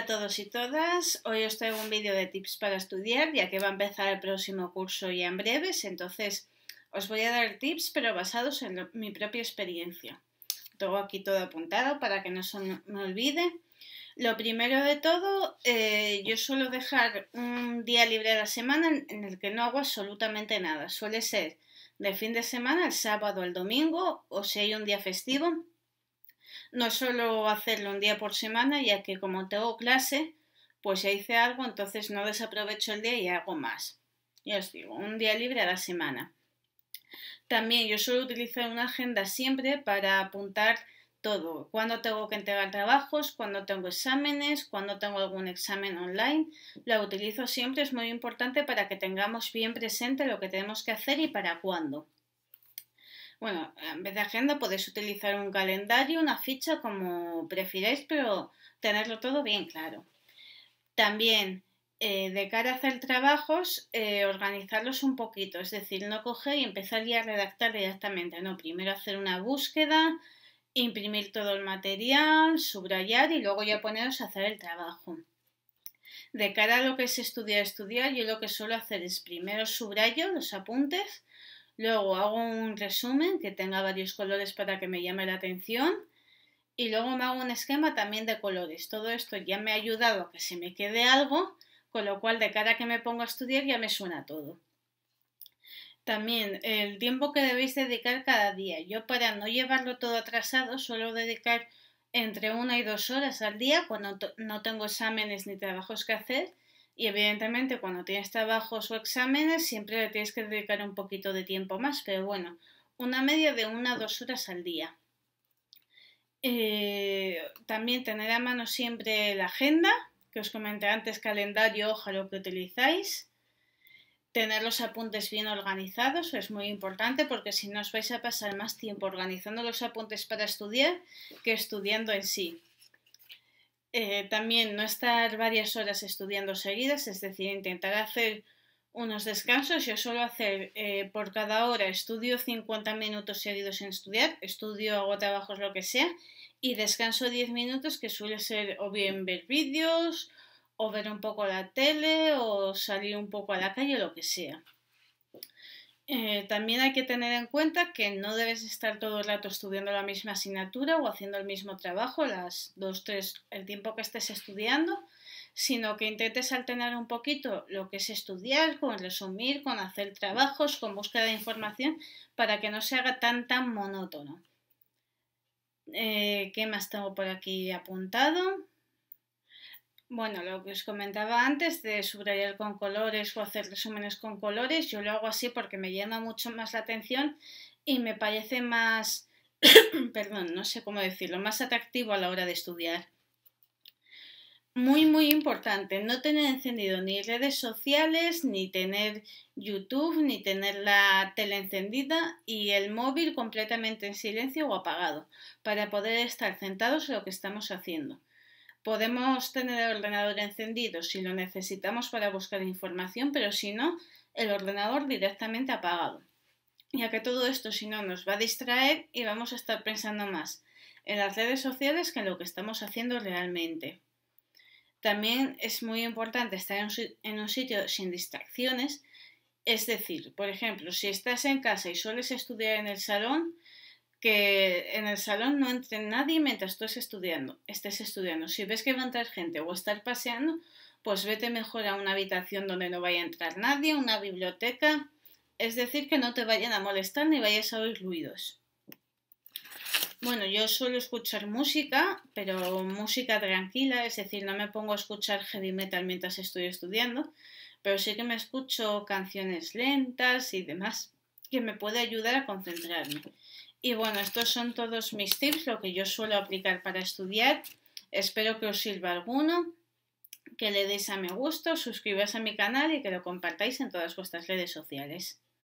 a todos y todas, hoy os traigo un vídeo de tips para estudiar ya que va a empezar el próximo curso ya en breves, entonces os voy a dar tips pero basados en mi propia experiencia. Tengo aquí todo apuntado para que no se me olvide. Lo primero de todo, eh, yo suelo dejar un día libre a la semana en, en el que no hago absolutamente nada. Suele ser de fin de semana, el sábado, el domingo o si hay un día festivo no suelo hacerlo un día por semana, ya que como tengo clase, pues ya hice algo, entonces no desaprovecho el día y hago más. Ya os digo, un día libre a la semana. También yo suelo utilizar una agenda siempre para apuntar todo, cuando tengo que entregar trabajos, cuando tengo exámenes, cuando tengo algún examen online. La utilizo siempre, es muy importante para que tengamos bien presente lo que tenemos que hacer y para cuándo. Bueno, en vez de agenda podéis utilizar un calendario, una ficha, como prefiráis, pero tenerlo todo bien claro. También eh, de cara a hacer trabajos, eh, organizarlos un poquito, es decir, no coger y empezar ya a redactar directamente, no, primero hacer una búsqueda, imprimir todo el material, subrayar y luego ya poneros a hacer el trabajo. De cara a lo que es estudiar, estudiar, yo lo que suelo hacer es primero subrayo los apuntes Luego hago un resumen que tenga varios colores para que me llame la atención. Y luego me hago un esquema también de colores. Todo esto ya me ha ayudado a que se me quede algo, con lo cual de cara a que me pongo a estudiar ya me suena todo. También el tiempo que debéis dedicar cada día. Yo para no llevarlo todo atrasado suelo dedicar entre una y dos horas al día cuando no tengo exámenes ni trabajos que hacer y evidentemente cuando tienes trabajos o exámenes siempre le tienes que dedicar un poquito de tiempo más, pero bueno, una media de una o dos horas al día. Eh, también tener a mano siempre la agenda, que os comenté antes, calendario, hoja, lo que utilizáis. Tener los apuntes bien organizados es muy importante porque si no os vais a pasar más tiempo organizando los apuntes para estudiar que estudiando en sí. Eh, también no estar varias horas estudiando seguidas, es decir, intentar hacer unos descansos. Yo suelo hacer eh, por cada hora estudio 50 minutos seguidos en estudiar, estudio, hago trabajos, lo que sea, y descanso 10 minutos, que suele ser o bien ver vídeos, o ver un poco la tele, o salir un poco a la calle, lo que sea. Eh, también hay que tener en cuenta que no debes estar todo el rato estudiando la misma asignatura o haciendo el mismo trabajo, las dos, tres, el tiempo que estés estudiando, sino que intentes alternar un poquito lo que es estudiar, con resumir, con hacer trabajos, con búsqueda de información, para que no se haga tan tan monótono. Eh, ¿Qué más tengo por aquí apuntado? Bueno, lo que os comentaba antes de subrayar con colores o hacer resúmenes con colores, yo lo hago así porque me llama mucho más la atención y me parece más, perdón, no sé cómo decirlo, más atractivo a la hora de estudiar. Muy, muy importante, no tener encendido ni redes sociales, ni tener YouTube, ni tener la tele encendida y el móvil completamente en silencio o apagado, para poder estar sentados en lo que estamos haciendo. Podemos tener el ordenador encendido si lo necesitamos para buscar información, pero si no, el ordenador directamente apagado. Ya que todo esto, si no, nos va a distraer y vamos a estar pensando más en las redes sociales que en lo que estamos haciendo realmente. También es muy importante estar en un sitio sin distracciones, es decir, por ejemplo, si estás en casa y sueles estudiar en el salón, que en el salón no entre nadie mientras estés estudiando, estés estudiando. Si ves que va a entrar gente o estar paseando, pues vete mejor a una habitación donde no vaya a entrar nadie, una biblioteca, es decir, que no te vayan a molestar ni vayas a oír ruidos. Bueno, yo suelo escuchar música, pero música tranquila, es decir, no me pongo a escuchar heavy metal mientras estoy estudiando, pero sí que me escucho canciones lentas y demás, que me puede ayudar a concentrarme. Y bueno, estos son todos mis tips, lo que yo suelo aplicar para estudiar. Espero que os sirva alguno, que le deis a me gusto, suscribáis a mi canal y que lo compartáis en todas vuestras redes sociales.